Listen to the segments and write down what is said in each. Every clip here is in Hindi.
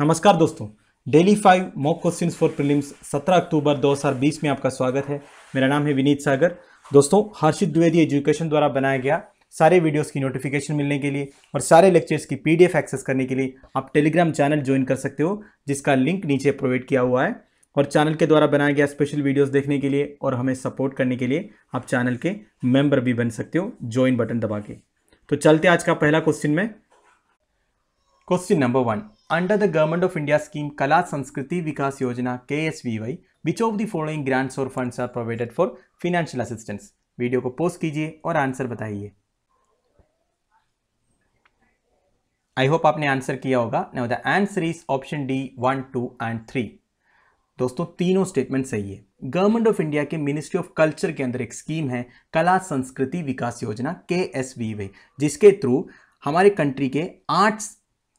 नमस्कार दोस्तों daily five mock questions for prelims 17 October 2020 में आपका स्वागत है मेरा नाम है विनीत सागर दोस्तों हर्षित द्विवेदी एजुकेशन द्वारा बनाया गया सारे वीडियोस की नोटिफिकेशन मिलने के लिए और सारे लेक्चर्स की पीडीएफ एक्सेस करने के लिए आप टेलीग्राम चैनल ज्वाइन कर सकते हो जिसका लिंक नीचे प्रोवाइड किया हुआ है और चैनल के द्वारा बनाया गया स्पेशल वीडियोज देखने के लिए और हमें सपोर्ट करने के लिए आप चैनल के मेम्बर भी बन सकते हो ज्वाइन बटन दबा के तो चलते आज का पहला क्वेश्चन में question number one Under the Government of India scheme Kala Sanskriti Vikas Yojana KSVY, which of the following grants or funds are provided for financial assistance? Video को पोस्ट कीजिए और आंसर बताइए आई होप आपने आंसर किया होगा now the answer is option D one two and three दोस्तों तीनों स्टेटमेंट सही है गवर्नमेंट ऑफ इंडिया के मिनिस्ट्री ऑफ कल्चर के अंदर एक स्कीम है कला संस्कृति विकास योजना के एस वी वे जिसके थ्रू हमारे कंट्री के आर्ट्स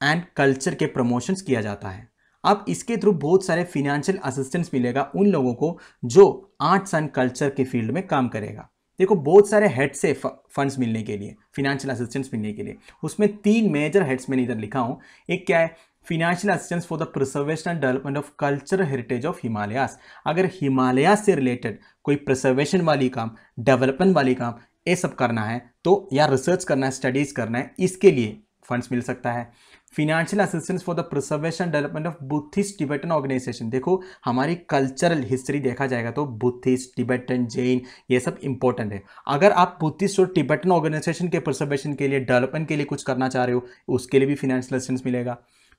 एंड कल्चर के प्रमोशंस किया जाता है अब इसके थ्रू बहुत सारे फिनेंशियल असिस्टेंस मिलेगा उन लोगों को जो आर्ट्स एंड कल्चर के फील्ड में काम करेगा देखो बहुत सारे हेड से फंड्स मिलने के लिए फिनेंशियल असिस्टेंस मिलने के लिए उसमें तीन मेजर हेड्स मैंने इधर लिखा हूँ एक क्या है financial assistance for the preservation and development of culture heritage of Himalayas अगर हिमालयास से रिलेटेड कोई प्रिजर्वेशन वाली काम डेवलपमेंट वाली काम ये सब करना है तो या रिसर्च करना है स्टडीज़ करना है इसके लिए फंड्स मिल सकता है financial assistance for the preservation development of Buddhist Tibetan organization देखो हमारी कल्चरल हिस्ट्री देखा जाएगा तो बुद्धिस्ट टिबेटन जैन ये सब इंपॉर्टेंट है अगर आप बुद्धिस्ट और टिबेटन ऑर्गेनाइजेशन के प्रिजर्वेशन के लिए डेवलपमेंट के लिए कुछ करना चाह रहे हो उसके लिए भी फिनेंशियल असिस्टेंस मिलेगा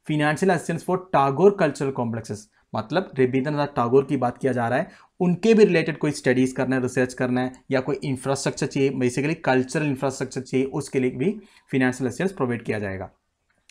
financial assistance for Tagore cultural complexes मतलब रविंद्रनाथ टागोर की बात किया जा रहा है उनके भी रिलेटेड कोई स्टडीज़ करना है रिसर्च करना है या कोई इंफ्रास्ट्रक्चर चाहिए बेसिकली कल्चरल इंफ्रास्ट्रक्चर चाहिए उसके लिए भी फिनेंशियल असिस्टेंस प्रोवाइड किया जाएगा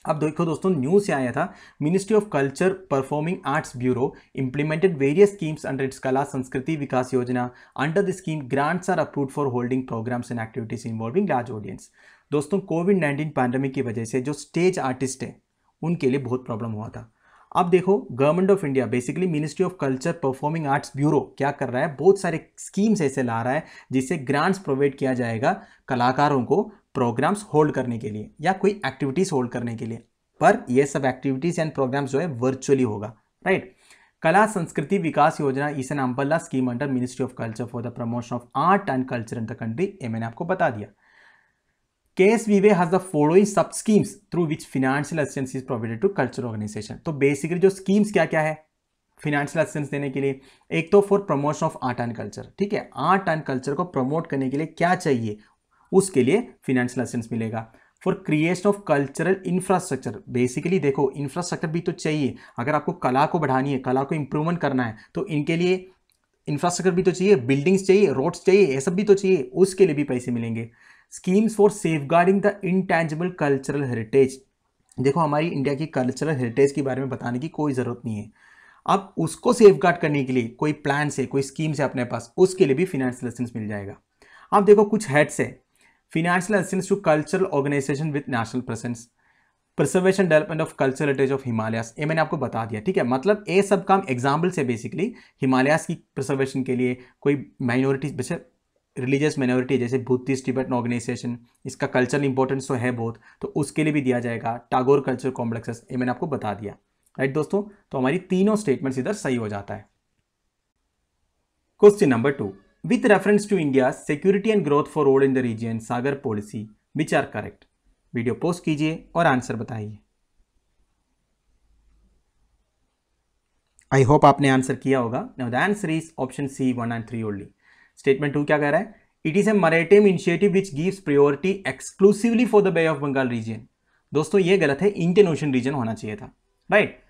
अब देखो दोस्तों न्यूज़ से आया था ministry of culture performing arts bureau implemented various schemes under its Kala Sanskriti Vikas Yojana under the scheme grants are approve for holding programs and activities involving large audience दोस्तों कोविड नाइन्टीन पैंडमिक की वजह से जो स्टेज आर्टिस्ट हैं उनके लिए बहुत प्रॉब्लम हुआ था अब देखो government of India basically ministry of culture performing arts bureau क्या कर रहा है बहुत सारे स्कीम्स ऐसे ला रहा है जिससे ग्रांट्स प्रोवाइड किया जाएगा कलाकारों को प्रोग्राम्स होल्ड करने के लिए या कोई एक्टिविटीज़ होल्ड करने के लिए पर यह सब एक्टिविटीज़ एंड प्रोग्राम्स जो है वर्चुअली होगा राइट कला संस्कृति विकास योजना इस an umbrella scheme under ministry of culture for the promotion of art and culture in the country ये मैंने आपको बता दिया K S V has the following sub schemes through which financial assistance is provided to culture organization तो बेसिकली जो स्कीम्स क्या क्या है फिनेंशियल असिस्टेंस देने के लिए एक तो for promotion of art and culture ठीक है आर्ट एंड कल्चर को प्रमोट करने के लिए क्या चाहिए उसके लिए फिनेंशियल लाइसेंस मिलेगा for creation of cultural infrastructure basically देखो इंफ्रास्ट्रक्चर भी तो चाहिए अगर आपको कला को बढ़ानी है कला को इम्प्रूवमेंट करना है तो इनके लिए इंफ्रास्ट्रक्चर भी तो चाहिए बिल्डिंग्स चाहिए रोड्स चाहिए ये सब भी तो चाहिए उसके लिए भी पैसे मिलेंगे schemes for safeguarding the intangible cultural heritage देखो हमारी इंडिया की कल्चरल हेरिटेज के बारे में बताने की कोई ज़रूरत नहीं है अब उसको सेफ गार्ड करने के लिए कोई प्लान से कोई स्कीम्स है अपने पास उसके लिए भी फिनेंशियल लाइसेंस मिल जाएगा अब देखो कुछ हेड्स है financial assistance to cultural organization with national presence preservation development of culture heritage of Himalayas ये मैंने आपको बता दिया ठीक है मतलब ये सब काम एग्जाम्पल्स है बेसिकली हिमालयास की प्रिजर्वेशन के लिए कोई माइनॉरिटी जैसे रिलीजियस माइनॉरिटी जैसे बुद्धिस्ट टिबेटन ऑर्गेनाइजेशन इसका कल्चरल इंपॉर्टेंस तो है बहुत तो उसके लिए भी दिया जाएगा टागोर कल्चर कॉम्प्लेक्सेस ये मैंने आपको बता दिया राइट दोस्तों तो हमारी तीनों स्टेटमेंट्स इधर सही हो जाता है question number two with reference to India's security and growth for all in the region Sagar policy which are correct video post कीजिए और आंसर बताइए आई होप आपने आंसर किया होगा now the answer is option c one and three only statement two क्या कह रहा है it is a maritime initiative which gives priority exclusively for the bay of bengal region दोस्तों ये गलत है इंडियन ओशन रीजन होना चाहिए था राइट right?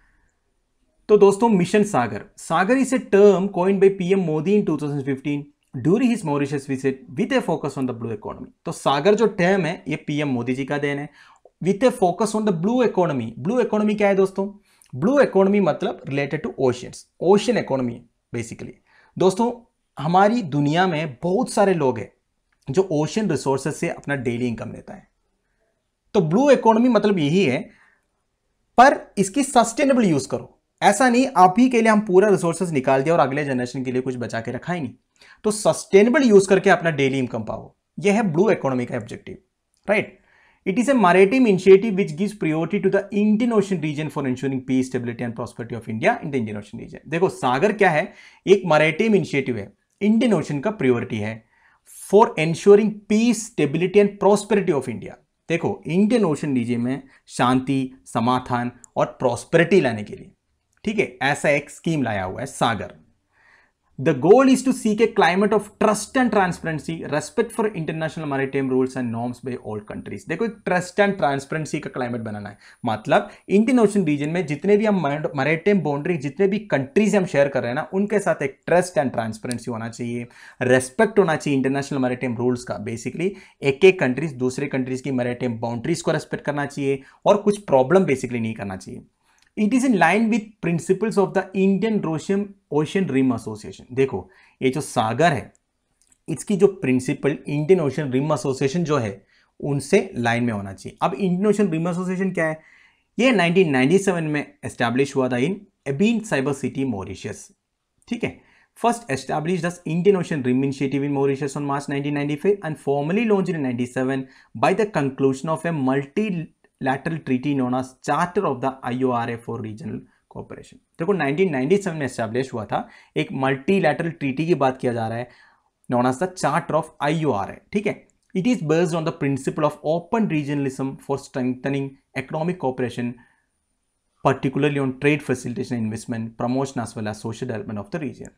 तो दोस्तों mission Sagar Sagar is a term coin by PM Modi in 2015 during his Mauritius visit with a focus on the blue economy तो सागर जो टर्म है ये पीएम मोदी जी का देन है with a focus on the blue economy blue economy क्या है दोस्तों ब्लू इकोनॉमी मतलब related to oceans ocean economy basically दोस्तों हमारी दुनिया में बहुत सारे लोग हैं जो ओशियन रिसोर्सेज से अपना डेली इनकम लेता है तो ब्लू इकोनॉमी मतलब यही है पर इसकी सस्टेनेबल यूज करो ऐसा नहीं आप ही के लिए हम पूरा रिसोर्सेज निकाल दिया और अगले जनरेशन के लिए कुछ बचा के रखा ही नहीं तो सस्टेनेबल यूज करके अपना डेली इनकम पाओ यह है ब्लू इकोनॉमी का objective right it is a maritime initiative which give priority to the Indian Ocean region for ensuring peace stability and prosperity of India in the Indian Ocean region देखो सागर क्या है एक मारेटिम इनिशिएटिव है इंडियन ओशन का प्रियोरिटी है for ensuring peace stability and prosperity of India देखो इंडियन ओशन रीजन में शांति समाधान और प्रॉस्पेरिटी लाने के लिए ठीक है ऐसा एक स्कीम लाया हुआ है Sagar the goal is to seek a climate of trust and transparency, respect for international maritime rules and norms by all countries. देखो एक ट्रस्ट एंड ट्रांसपेरेंसी का क्लाइमेट बनाना है मतलब इंडियन ओशन रीजन में जितने भी हम मैरिटाइम बाउंड्री जितने भी कंट्रीज हम शेयर कर रहे हैं ना उनके साथ एक ट्रस्ट एंड ट्रांसपेरेंसी होना चाहिए रेस्पेक्ट होना चाहिए इंटरनेशनल मैरिटाइम रूल्स का बेसिकली एक एक कंट्रीज दूसरे कंट्रीज की मैरिटाइम बाउंड्रीज को रेस्पेक्ट करना चाहिए और कुछ प्रॉब्लम बेसिकली नहीं करना चाहिए it is in line with principles of the Indian रोशियम ओशियन रिम एसोसिएशन देखो ये जो सागर है इसकी जो principle Indian Ocean Rim Association जो है उनसे लाइन में होना चाहिए अब इंडियन ओशियन रिम एसोसिएशन क्या है ये 1997 में एस्टैब्लिश हुआ था in Ebene cyber city Mauritius ठीक है first establish as Indian Ocean Rim Initiative in Mauritius on March 1995 and formally launch in 97 by the conclusion of a multi lateral treaty known as charter of the iorf for regional cooperation देखो 1997 में एस्टैब्लिश हुआ था एक मल्टीलैटरल ट्रीटी की बात किया जा रहा है known as the charter of IORA ठीक है it is based on the principle of open regionalism for strengthening economic cooperation particularly on trade facilitation investment promotion as well as social development of the region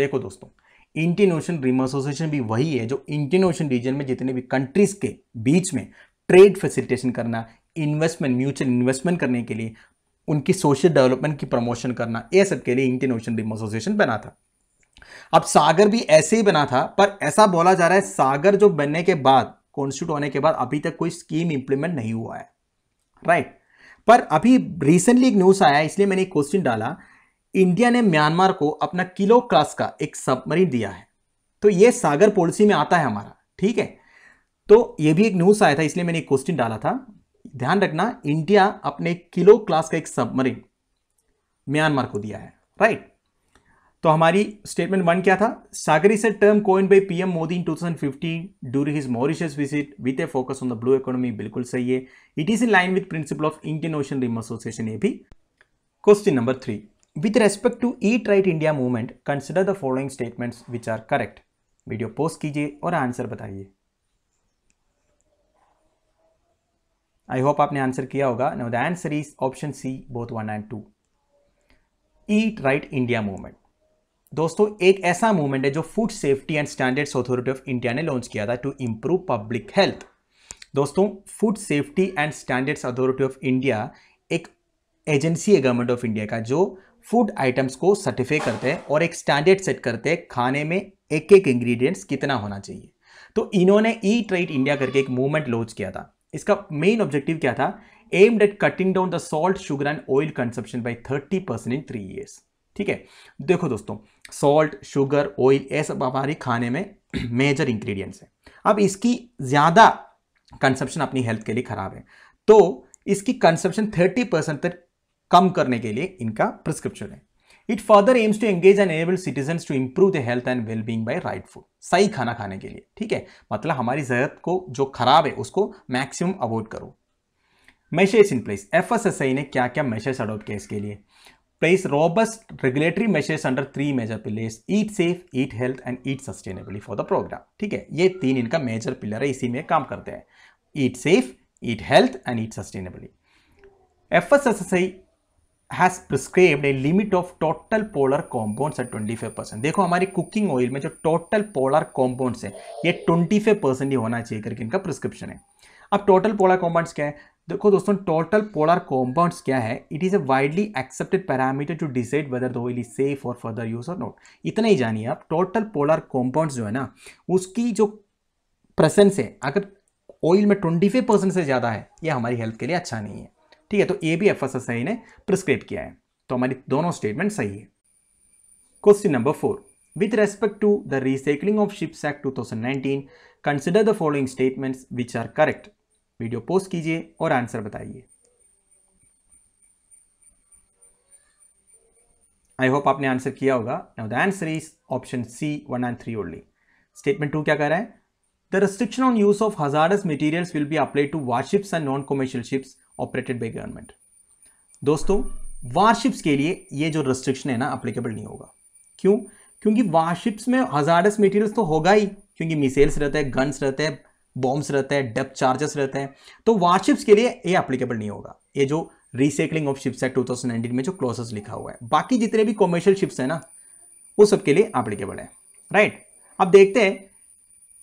देखो दोस्तों इंडियन ओशन रिम एसोसिएशन भी वही है जो इंडियन ओशन रीजन में जितने भी कंट्रीज के बीच में ट्रेड फैसिलिटेशन करना इन्वेस्टमेंट म्यूचुअल इन्वेस्टमेंट करने के लिए उनकी सोशल डेवलपमेंट की प्रमोशन करना ये सब के लिए इंडियन ओशन रिम एसोसिएशन बना था अब सागर भी ऐसे ही बना था पर ऐसा बोला जा रहा है सागर जो बनने के बाद कॉन्स्टिट्यूट होने के बाद अभी तक कोई स्कीम इंप्लीमेंट नहीं हुआ है राइट पर अभी रिसेंटली एक न्यूज़ आया इसलिए मैंने एक क्वेश्चन डाला इंडिया ने म्यांमार को अपना किलो क्लास का एक सबमरीन दिया है तो ये सागर पॉलिसी में आता है हमारा ठीक है तो ये भी एक न्यूज़ आया था इसलिए मैंने एक क्वेश्चन डाला था ध्यान रखना इंडिया अपने किलो क्लास का एक सबमरीन म्यांमार को दिया है राइट तो हमारी स्टेटमेंट वन क्या था सागरी से term coined by PM Modi in 2015 during his Mauritius visit with a focus on the blue economy बिल्कुल सही है it is in line with principle of Indian Ocean Rim Association ये भी question number three with respect to Eat Right India movement consider the following statements which are correct video post कीजिए और आंसर बताइए आई होप आपने आंसर किया होगा no the answer is option C both one and two Eat Right India movement दोस्तों एक ऐसा मूवमेंट है जो food safety and standards authority of India ने लॉन्च किया था टू इम्प्रूव पब्लिक हेल्थ दोस्तों food safety and standards authority of India एक एजेंसी है गवर्नमेंट ऑफ इंडिया का जो फूड आइटम्स को सर्टिफाई करते हैं और एक स्टैंडर्ड सेट करते हैं खाने में एक एक इंग्रेडिएंट्स कितना होना चाहिए तो इन्होंने ई ट्रेड इंडिया करके एक मूवमेंट लॉन्च किया था इसका मेन ऑब्जेक्टिव क्या था aimed at cutting down the salt sugar and oil consumption by thirty percent in three years ठीक है देखो दोस्तों सॉल्ट शुगर ऑयल ये सब हमारे खाने में मेजर इंग्रेडिएंट्स हैं अब इसकी ज़्यादा कंसप्शन अपनी हेल्थ के लिए ख़राब है तो इसकी कंसप्शन 30 परसेंट तक कम करने के लिए इनका प्रिस्क्रिप्शन है it further aims to engage and enable citizen to improve the health and wellbeing by right food सही खाना खाने के लिए ठीक है मतलब हमारी जरूरत को जो खराब है उसको मैक्सिमम अवॉइड करो measures in place F S S I ने क्या क्या मेशर्स अडोप्ट किया इसके लिए place robust regulatory measures under three major pillars eat safe eat health and eat sustainably for the programme ठीक है ये तीन इनका मेजर पिलर है इसी में काम करते हैं safe and eat sustainably F S S S I has prescribed a limit of total polar compounds at 25 percent देखो हमारी कुकिंग ऑयल में जो टोटल पोलर कॉम्पाउंड्स है ये 25 परसेंट ही होना चाहिए करके इनका प्रिस्क्रिप्शन है अब टोटल पोलर कॉम्पाउंड्स क्या है देखो दोस्तों टोटल पोलर कॉम्पाउंड्स क्या है it is a widely accepted parameter to decide whether the oil is safe और फर्दर यूज और नॉट इतना ही जानिए आप टोटल पोलर कॉम्पाउंड्स जो है ना उसकी जो प्रेसेंस है अगर ऑयल में 25 परसेंट से ज़्यादा है यह हमारी हेल्थ के लिए अच्छा नहीं है ठीक है तो ए भी एफ एस एस आई ने प्रिस्क्राइब किया है तो हमारी दोनों स्टेटमेंट सही है question number four With respect to the Recycling of Ships Act 2019, consider the following statements which are correct video post कीजिए और आंसर बताइए आई होप आपने आंसर किया होगा now the answer is option C one and three only statement two क्या कह रहा है the restriction on use of hazardous materials will be applied to warships and non commercial ships operated by government दोस्तों वारशिप्स के लिए ये जो रेस्ट्रिक्शन है ना अप्लीकेबल नहीं होगा क्यों क्योंकि वारशिप्स में हजारस मटेरियल्स तो होगा ही क्योंकि मिसाइल्स रहते हैं गन्स रहते हैं बॉम्ब्स रहते हैं डेप चार्जेस रहते हैं तो वारशिप्स के लिए ये अप्लीकेबल नहीं होगा ये जो रिसाइकलिंग ऑफ शिप्स है टू में जो क्लोसेस लिखा हुआ है बाकी जितने भी कॉमर्शियल शिप्स हैं ना वो सबके लिए अप्लीकेबल है राइट अब देखते हैं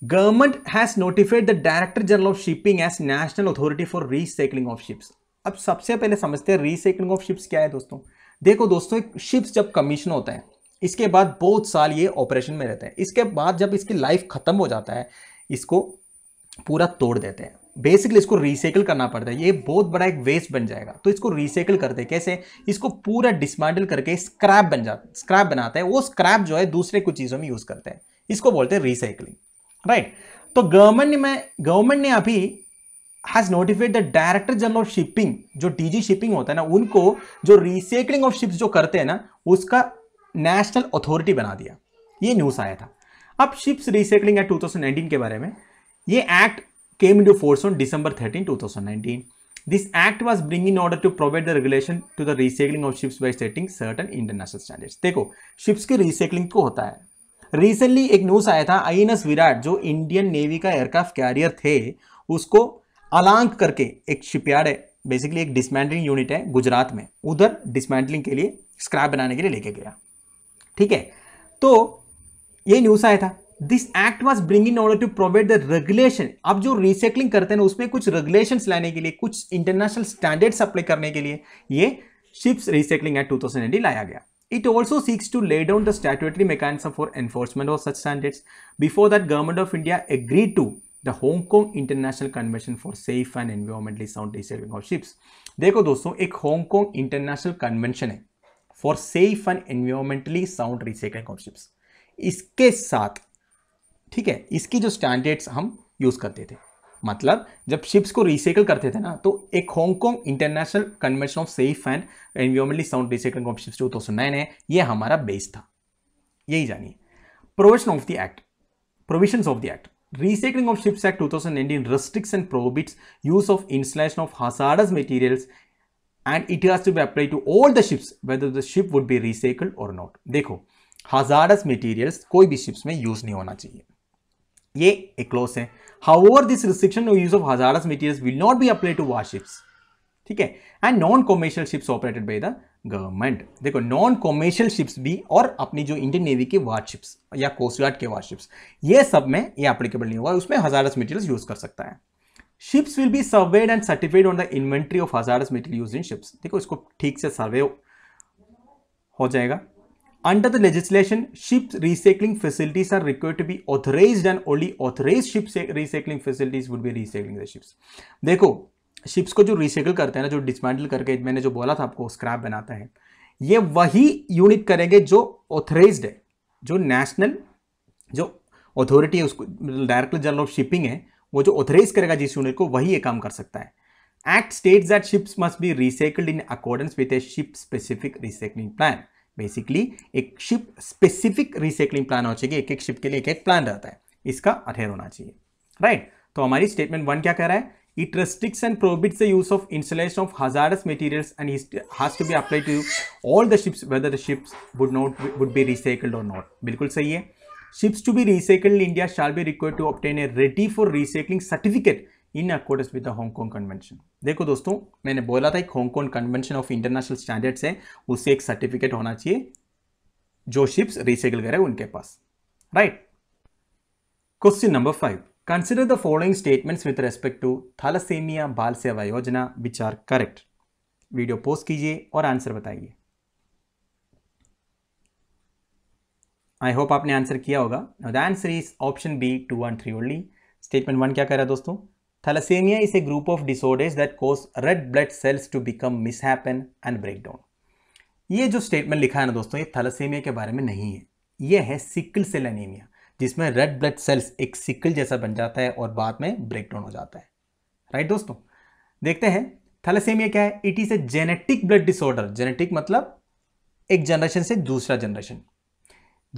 government has notified the director general of shipping as national authority for recycling of ships अब सबसे पहले समझते हैं रीसाइकलिंग ऑफ शिप्स क्या है दोस्तों देखो दोस्तों एक शिप्स जब कमीशन होता है इसके बाद बहुत साल ये ऑपरेशन में रहते हैं इसके बाद जब इसकी लाइफ खत्म हो जाता है इसको पूरा तोड़ देते हैं बेसिकली इसको रिसाइकिल करना पड़ता है ये बहुत बड़ा एक वेस्ट बन जाएगा तो इसको रिसाइकिल करते हैं कैसे इसको पूरा डिसमेंटल करके स्क्रैप बन जाता स्क्रैप बनाता है वो स्क्रैप जो है दूसरे कुछ चीज़ों में यूज़ करते हैं इसको बोलते हैं रिसाइकिलिंग राइट तो गवर्नमेंट में गवर्नमेंट ने अभी has notified the director general of shipping जो डीजी शिपिंग होता है ना उनको जो रिसाइकलिंग ऑफ शिप्स जो करते हैं ना उसका नेशनल अथॉरिटी बना दिया ये न्यूज़ आया था अब शिप्स रिसाइकलिंग एक्ट 2019 के बारे में ये act came into force on December 13 2019 This act was bring in order to provide the regulation to the recycling of ships by setting certain international standards. देखो ships के recycling को होता है रिसेंटली एक न्यूज़ आया था आई विराट जो इंडियन नेवी का एयरक्राफ्ट कैरियर थे उसको अलांक करके एक शिपयार्ड है बेसिकली एक डिसमेंटलिंग यूनिट है गुजरात में उधर डिसमेंटलिंग के लिए स्क्रैप बनाने के लिए लेके गया ठीक है तो ये न्यूज़ आया था this act was bring in order to provide the regulation अब जो रिसाइकलिंग करते हैं ना उसमें कुछ रेगुलेशन लाने के लिए कुछ इंटरनेशनल स्टैंडर्ड्स अप्लाई करने के लिए ये शिप्स रिसाइकलिंग एक्ट टू लाया गया It also seeks to lay down the statutory mechanism for enforcement of such standards. Before that, Government of India agreed to the Hong Kong international convention for safe and environmentally sound recycling of ships देखो दोस्तों एक हांगकांग इंटरनेशनल कन्वेंशन है for safe and environmentally sound recycling of ships इसके साथ ठीक है इसकी जो स्टैंडर्ड्स हम यूज करते थे मतलब जब शिप्स को रिसाइकल करते थे ना तो एक Hong Kong international convention of safe and environmentally sound recycle of ships two thousand है ये हमारा बेस था यही जानिए provision of the act provision of the act recycling of ships act 2019 thousand nineteen and prohibits use of installation of hazardous materials and it has be apply to all the ships whether the ship would be recycle और नॉट देखो हजारस मटीरियल्स कोई भी शिप्स में यूज नहीं होना चाहिए ये एक क्लोज है However, this restriction on use of hazardous materials will not be applied to warships. ठीक है and non commercial ships operated by the government देखो नॉन कॉमर्शियल शिप्स भी और अपनी जो इंडियन नेवी के वारशिप्स या कोस्ट गार्ड के वारशिप्स ये सब में ये एप्लीकेबल नहीं होगा उसमें हजारस मटेरियल्स यूज कर सकता है ships will be surveyed and certified on the inventory of hazardous material use in ships देखो इसको ठीक से सर्वे हो जाएगा Under the legislation, ship recycling facilities are required to be authorized and only authorized ship recycling facilities would be recycling the ships. देखो ships को जो recycle करते हैं ना जो dismantle करके मैंने जो बोला था आपको scrap बनाते हैं ये वही unit करेंगे जो authorized है जो national जो authority है उसको डायरेक्टर जनरल ऑफ शिपिंग है वो जो ऑथराइज करेगा जिस यूनिट को वही ये काम कर सकता है act states that ships must be recycled in accordance with a ship specific recycling plan basically एक शिप स्पेसिफिक रिसाइकलिंग प्लान होना चाहिए एक एक शिप के लिए एक एक प्लान रहता है इसका अधेर होना चाहिए राइट right? तो हमारी स्टेटमेंट वन क्या कह रहा है it restricts and prohibits the use of installation of hazardous materials and has to be apply to all the ships whether the ships would not would be recycled और नॉट बिल्कुल सही है ships to be recycled India shall be required to obtain a ready for recycling certificate in accordance with the Hong Kong convention देखो दोस्तों मैंने बोला था एक Hong Kong convention of international standards है उससे एक सर्टिफिकेट होना चाहिए जो शिप्स रिसाइकिल करे उनके पास right question number five consider the following statements with respect to thalassemia Bal Sewa Yojana which are correct video post कीजिए और आंसर बताइए आई होप आपने आंसर किया होगा the answer is option B two one three only statement one क्या कह रहा है दोस्तों Thalassemia is a group of disorders that cause red blood cells to become mishappen and break down. ये जो स्टेटमेंट लिखा है ना दोस्तों ये थैलासेमिया के बारे में नहीं है ये है सिकल सेल एनीमिया जिसमें रेड ब्लड सेल्स एक सिकल जैसा बन जाता है और बाद में ब्रेक डाउन हो जाता है राइट दोस्तों देखते हैं थैलासेमिया क्या है it is a genetic blood disorder genetic मतलब एक जनरेशन से दूसरा जनरेशन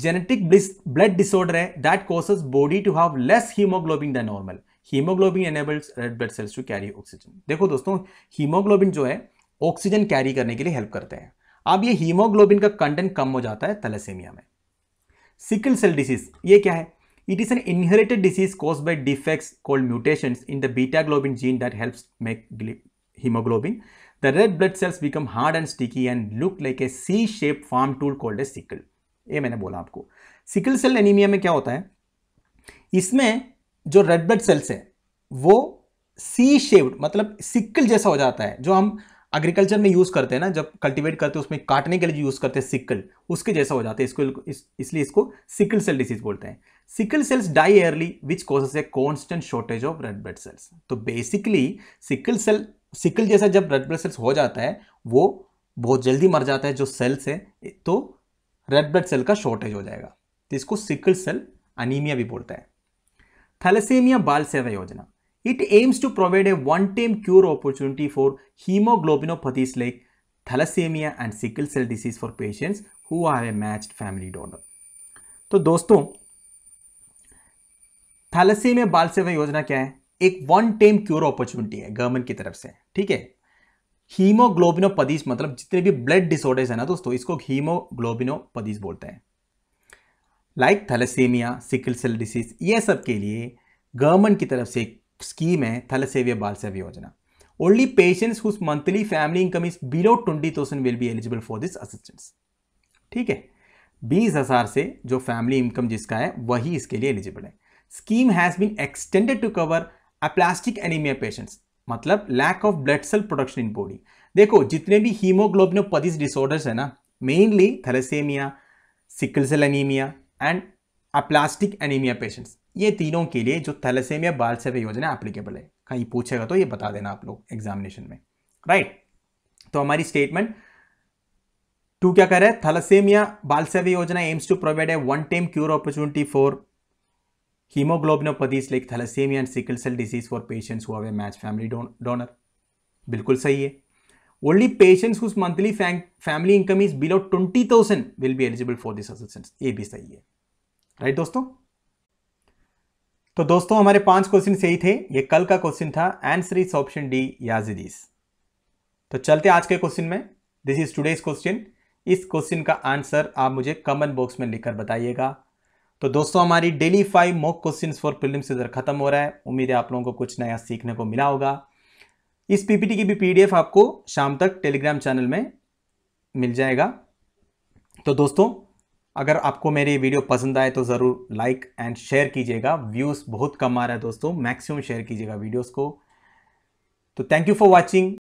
जेनेटिक ब्लड डिसऑर्डर है that causes body to have less haemoglobin the normal haemoglobin enables red blood cells to carry oxygen देखो दोस्तों हीमोग्लोबिन जो है ऑक्सीजन कैरी करने के लिए हेल्प करते हैं अब ये हीमोग्लोबिन का कंटेंट कम हो जाता है थलेसेमिया में सिकल सेल डिसीज ये क्या है it is an inherited disease cause by defects called mutation in the beta globin gene that help make haemoglobin the red blood cells become hard and sticky and look like a C shape farm tool called a sickle ये मैंने बोला आपको सिकल सेल एनीमिया में क्या होता है इसमें जो रेड ब्लड सेल्स हैं वो सी शेप्ड मतलब सिक्कल जैसा हो जाता है जो हम एग्रीकल्चर में यूज़ करते हैं ना जब कल्टीवेट करते हैं उसमें काटने के लिए यूज़ करते हैं सिक्कल उसके जैसा हो जाता है इसको इस, इसलिए इसको सिकल सेल डिसीज बोलते हैं sickle cells die early which causes a constant shortage of red blood cells तो बेसिकली सिकल सेल सिकल जैसा जब रेड ब्लड सेल्स हो जाता है वो बहुत जल्दी मर जाता है जो सेल्स है तो रेड ब्लड सेल का शॉर्टेज हो जाएगा तो इसको सिकल सेल अनिमिया भी बोलता है Thalassemia Bal Seva Yojana. It aims to provide a one-time cure opportunity for hemoglobinopathies like thalassemia and sickle cell disease for patients who are a matched family donor. तो दोस्तों थैलेसीमिया बाल सेवा योजना क्या है एक वन टाइम क्योर अपॉर्चुनिटी है गवर्नमेंट की तरफ से ठीक है हीमोग्लोबिनोपदीज मतलब जितने भी ब्लड डिसऑर्डर्स है ना दोस्तों इसको हीमोग्लोबिनोपदीज बोलते हैं like thalassaemia sickle cell disease ये सब के लिए गवर्नमेंट की तरफ से एक स्कीम है थैलेसेविया Bal Sewa Yojana only patients whose monthly family income is below twenty thousand will be eligible for this assistance ठीक है बीस हज़ार से जो फैमिली इनकम जिसका है वही इसके लिए एलिजिबल है scheme has been extended to cover aplastic anaemia patients मतलब lack of blood cell production in body देखो जितने भी हीमोग्लोबिनोपैथिस डिसऑर्डर्स है ना mainly thalassaemia sickle cell anaemia and aplastic anaemia patients ये तीनों के लिए जो थैलेसेमिया बाल सेवा योजना एप्लीकेबल है कहीं पूछेगा तो ये बता देना आप लोग एग्जामिनेशन में राइट तो हमारी स्टेटमेंट टू क्या कर रहे हैं thalassaemia Bal Sewa Yojana aims to provide a one time cure opportunity for haemoglobinopathies like thalassaemia and sickle cell disease for patients who have a match family donor बिल्कुल सही है only patients whose monthly family income is below twenty thousand will be eligible for this assistance ये भी सही है राइट दोस्तों तो दोस्तों हमारे पांच क्वेश्चन सही थे ये कल का क्वेश्चन था answer is option D Yazidis तो चलते आज के क्वेश्चन में दिस इज टूडेज क्वेश्चन इस क्वेश्चन का आंसर आप मुझे कमेंट बॉक्स में लिखकर बताइएगा तो दोस्तों हमारी daily five mock question for prelims इधर खत्म हो रहा है उम्मीद है आप लोगों को कुछ नया सीखने को मिला होगा इस पीपीटी की भी पीडीएफ आपको शाम तक टेलीग्राम चैनल में मिल जाएगा तो दोस्तों अगर आपको मेरी वीडियो पसंद आए तो ज़रूर लाइक एंड शेयर कीजिएगा व्यूज़ बहुत कम आ रहा है दोस्तों मैक्सिमम शेयर कीजिएगा वीडियोज़ को तो थैंक यू फॉर वॉचिंग